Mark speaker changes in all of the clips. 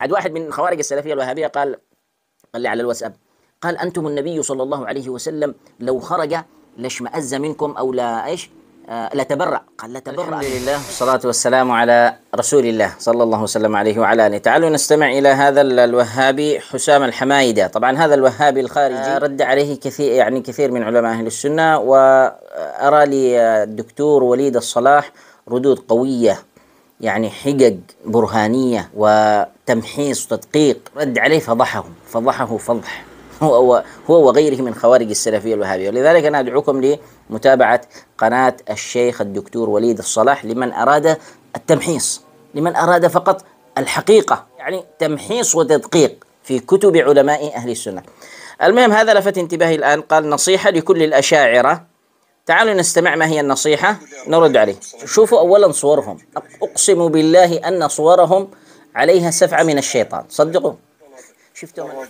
Speaker 1: عاد واحد من خوارج السلفيه الوهابيه قال قال لي على الواتساب قال انتم النبي صلى الله عليه وسلم لو خرج لاشمأز منكم او لا ايش آه لتبرع قال لتبرع الحمد لله والصلاة والسلام على رسول الله صلى الله وسلم عليه وعلى آله تعالوا نستمع إلى هذا الوهابي حسام الحمايدة طبعا هذا الوهابي الخارجي آه رد عليه كثير يعني كثير من علماء أهل السنة وأرى لي الدكتور وليد الصلاح ردود قوية يعني حجج برهانية وتمحيص وتدقيق رد عليه فضحهم فضحه فضح هو, هو وغيره من خوارج السلفية الوهابية ولذلك أنا أدعوكم لمتابعة قناة الشيخ الدكتور وليد الصلاح لمن أراد التمحيص لمن أراد فقط الحقيقة يعني تمحيص وتدقيق في كتب علماء أهل السنة المهم هذا لفت انتباهي الآن قال نصيحة لكل الأشاعرة تعالوا نستمع ما هي النصيحة نرد عليه شوفوا أولا صورهم أقسم بالله أن صورهم عليها سفعة من الشيطان صدقوا شفتوا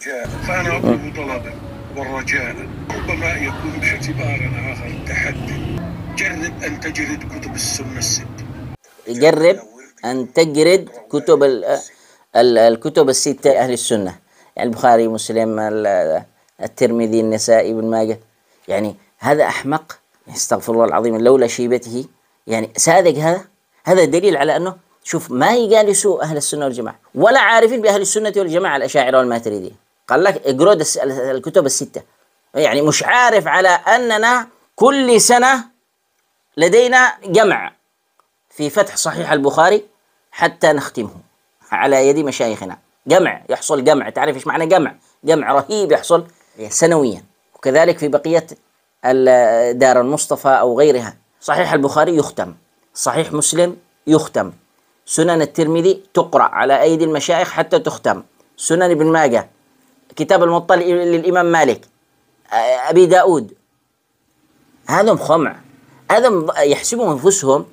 Speaker 1: فأنا أطلب طلبا والرجاء ربما يكون اعتبارا آخر تحدي جرب أن تجرد كتب السنة الست جرب أن تجرد كتب الكتب الستة أهل السنة يعني البخاري مسلم الترمذي النسائي بن ماجه يعني هذا أحمق استغفر الله العظيم لولا شيبته يعني صادق هذا هذا دليل على انه شوف ما يجالسوا اهل السنه والجماعه ولا عارفين باهل السنه والجماعه الاشاعره والماتريديه قال لك اقرا الكتب السته يعني مش عارف على اننا كل سنه لدينا جمع في فتح صحيح البخاري حتى نختمه على يد مشايخنا جمع يحصل جمع تعرف ايش معنى جمع جمع رهيب يحصل سنويا وكذلك في بقيه دار المصطفى أو غيرها صحيح البخاري يختم صحيح مسلم يختم سنن الترمذي تقرأ على أيدي المشايخ حتى تختم سنن ابن ماجه كتاب المطلع للإمام مالك أبي داود هذم خمع هذم يحسبون أنفسهم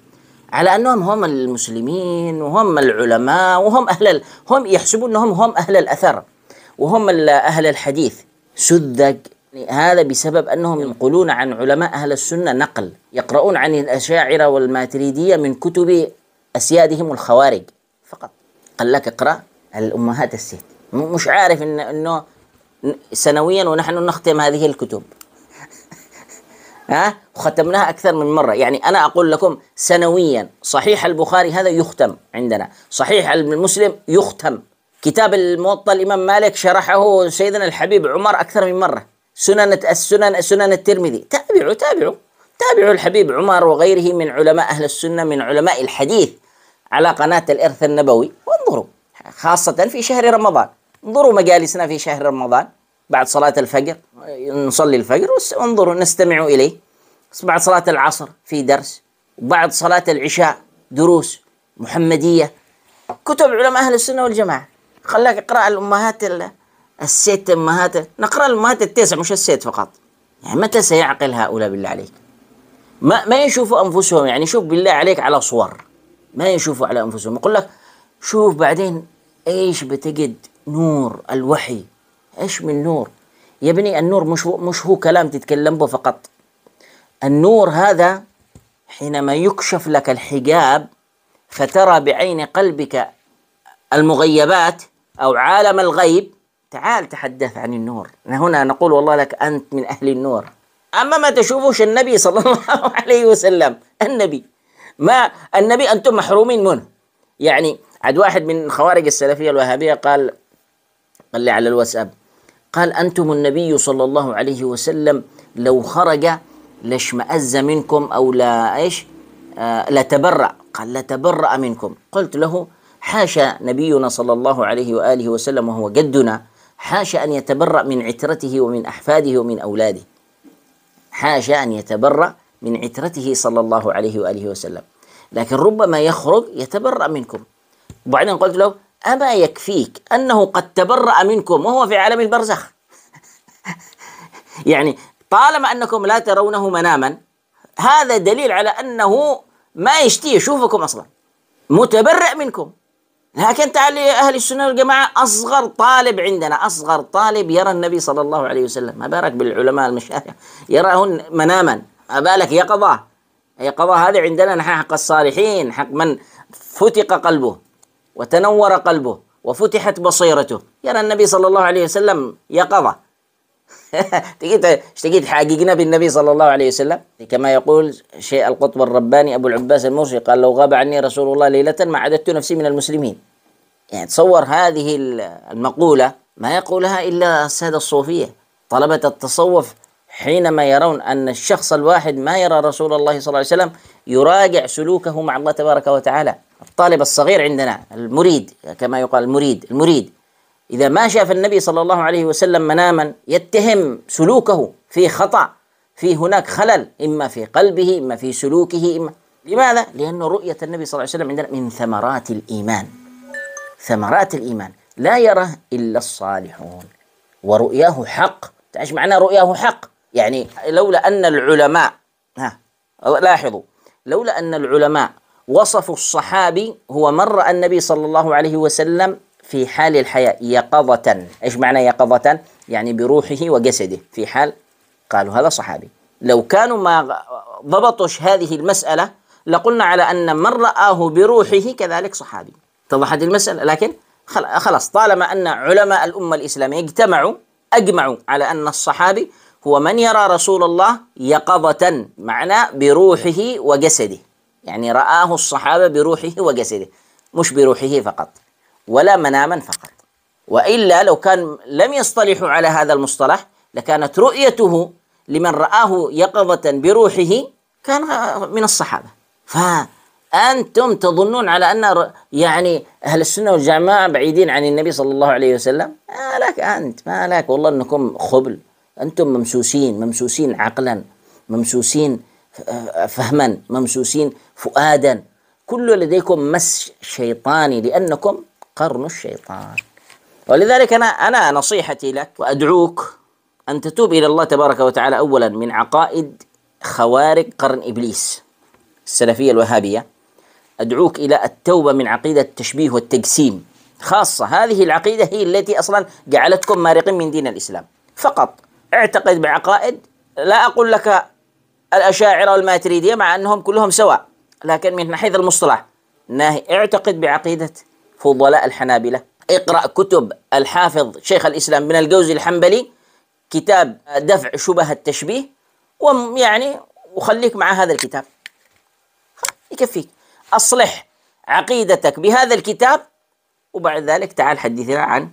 Speaker 1: على أنهم هم المسلمين وهم العلماء وهم أهل هم يحسبون أنهم هم أهل الأثر وهم أهل الحديث سذج هذا بسبب أنهم ينقلون عن علماء أهل السنة نقل يقرؤون عن الأشاعرة والماتريدية من كتب أسيادهم الخوارج فقط قال لك اقرأ الأمهات الست مش عارف إن أنه سنويا ونحن نختم هذه الكتب ها وختمناها أكثر من مرة يعني أنا أقول لكم سنويا صحيح البخاري هذا يختم عندنا صحيح المسلم يختم كتاب الموطأ الإمام مالك شرحه سيدنا الحبيب عمر أكثر من مرة سنن السنن سنن الترمذي تابعوا تابعوا تابعوا الحبيب عمر وغيره من علماء أهل السنة من علماء الحديث على قناة الإرث النبوي وانظروا خاصة في شهر رمضان انظروا مجالسنا في شهر رمضان بعد صلاة الفجر نصلي الفجر وانظروا نستمع إليه بعد صلاة العصر في درس وبعد صلاة العشاء دروس محمدية كتب علماء أهل السنة والجماعة خلاك اقرأ الأمهات الست أمهاته نقرأ الامهات التسع مش الست فقط يعني متى سيعقل هؤلاء بالله عليك ما, ما يشوفوا أنفسهم يعني شوف بالله عليك على صور ما يشوفوا على أنفسهم يقول لك شوف بعدين إيش بتجد نور الوحي إيش من نور يا ابني النور مش هو مش هو كلام تتكلم به فقط النور هذا حينما يكشف لك الحجاب فترى بعين قلبك المغيبات او عالم الغيب تعال تحدث عن النور هنا نقول والله لك أنت من أهل النور أما ما تشوفوش النبي صلى الله عليه وسلم النبي ما النبي أنتم محرومين منه يعني عد واحد من خوارج السلفية الوهابية قال قال لي على الواتساب قال أنتم النبي صلى الله عليه وسلم لو خرج لاشمأز منكم أو لا إيش آه لتبرأ قال لتبرأ منكم قلت له حاشا نبينا صلى الله عليه وآله وسلم وهو جدنا حاشا أن يتبرأ من عترته ومن أحفاده ومن أولاده حاشا أن يتبرأ من عترته صلى الله عليه وآله وسلم لكن ربما يخرج يتبرأ منكم وبعدين قلت له أما يكفيك أنه قد تبرأ منكم وهو في عالم البرزخ يعني طالما أنكم لا ترونه مناما هذا دليل على أنه ما يشتي يشوفكم أصلا متبرئ منكم لكن تعالي أهل السنة والجماعة أصغر طالب عندنا أصغر طالب يرى النبي صلى الله عليه وسلم ما بالك بالعلماء المشايخ يراهن مناما ما بالك يقظة يقظة هذا عندنا نحن حق الصالحين حق من فتق قلبه وتنور قلبه وفتحت بصيرته يرى النبي صلى الله عليه وسلم يقظة اشتقيت حقيقنا بالنبي صلى الله عليه وسلم كما يقول شيء القطب الرباني أبو العباس المرشي قال لو غاب عني رسول الله ليلة ما عددت نفسي من المسلمين يعني تصور هذه المقولة ما يقولها إلا السادة الصوفية طلبة التصوف حينما يرون أن الشخص الواحد ما يرى رسول الله صلى الله عليه وسلم يراجع سلوكه مع الله تبارك وتعالى الطالب الصغير عندنا المريد كما يقال المريد المريد إذا ما شاف النبي صلى الله عليه وسلم مناما يتهم سلوكه في خطأ في هناك خلل إما في قلبه إما في سلوكه إما لماذا؟ لأن رؤية النبي صلى الله عليه وسلم عندنا من ثمرات الإيمان ثمرات الإيمان لا يره إلا الصالحون ورؤياه حق تعيش معنا رؤياه حق يعني لولا أن العلماء ها لاحظوا لولا أن العلماء وصفوا الصحابي هو مر النبي صلى الله عليه وسلم في حال الحياة يقظة إيش معنى يقظة يعني بروحه وجسده في حال قالوا هذا صحابي لو كانوا ما ضبطوا هذه المسألة لقلنا على أن من رآه بروحه كذلك صحابي اتضحت المسألة لكن خلاص طالما أن علماء الأمة الإسلامية اجتمعوا أجمعوا على أن الصحابي هو من يرى رسول الله يقظة معنى بروحه وجسده يعني رآه الصحابة بروحه وجسده مش بروحه فقط ولا مناما فقط والا لو كان لم يصطلحوا على هذا المصطلح لكانت رؤيته لمن رآه يقظة بروحه كان من الصحابة فأنتم تظنون على أن يعني أهل السنة والجماعة بعيدين عن النبي صلى الله عليه وسلم ما لك أنت ما لك والله أنكم خبل أنتم ممسوسين ممسوسين عقلا ممسوسين فهما ممسوسين فؤادا كل لديكم مس شيطاني لأنكم قرن الشيطان ولذلك أنا أنا نصيحتي لك وأدعوك أن تتوب إلى الله تبارك وتعالى أولا من عقائد خوارق قرن إبليس السلفية الوهابية أدعوك إلى التوبة من عقيدة التشبيه والتقسيم خاصة هذه العقيدة هي التي أصلا جعلتكم مارقين من دين الإسلام فقط اعتقد بعقائد لا أقول لك الأشاعرة والماتريدية مع أنهم كلهم سواء لكن من حيث المصطلح ناهي اعتقد بعقيدة فضلاء الحنابلة اقرأ كتب الحافظ شيخ الإسلام من الجوزي الحنبلي كتاب دفع شبه التشبيه ويعني وخليك مع هذا الكتاب يكفيك أصلح عقيدتك بهذا الكتاب وبعد ذلك تعال حدثنا عن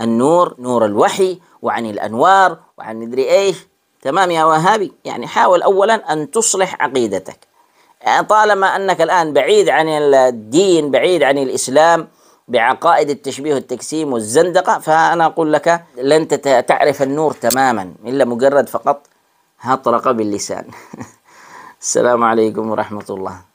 Speaker 1: النور نور الوحي وعن الأنوار وعن مدري إيش تمام يا وهابي يعني حاول أولا أن تصلح عقيدتك يعني طالما أنك الآن بعيد عن الدين بعيد عن الإسلام بعقائد التشبيه والتكسيم والزندقة فأنا أقول لك لن تعرف النور تماما إلا مجرد فقط هطرق باللسان السلام عليكم ورحمة الله